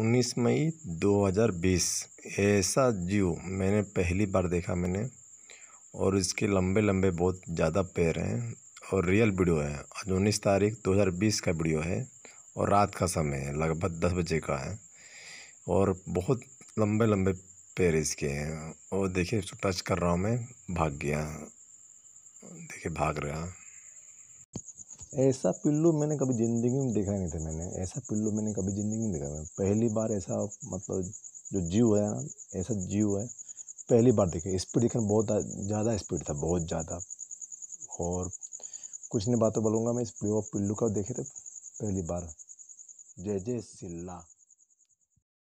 उन्नीस मई दो हज़ार बीस ऐसा जीव मैंने पहली बार देखा मैंने और इसके लंबे लंबे बहुत ज़्यादा पैर हैं और रियल वीडियो है आज उन्नीस तारीख दो हज़ार बीस का वीडियो है और रात का समय है लगभग दस बजे का है और बहुत लंबे लंबे पैर इसके हैं और देखिए इसको टच कर रहा हूँ मैं भाग गया देखिए भाग रहा ऐसा पिल्लू मैंने कभी ज़िंदगी में देखा नहीं था मैंने ऐसा पिल्लू मैंने कभी ज़िंदगी में देखा मैं पहली बार ऐसा मतलब जो जीव है ना ऐसा जीव है पहली बार देखे स्पीड देखने बहुत ज़्यादा स्पीड था बहुत ज़्यादा और कुछ नहीं बातों बोलूँगा मैं इस पिल्लू का देखे थे पहली बार जय जय सिल्ला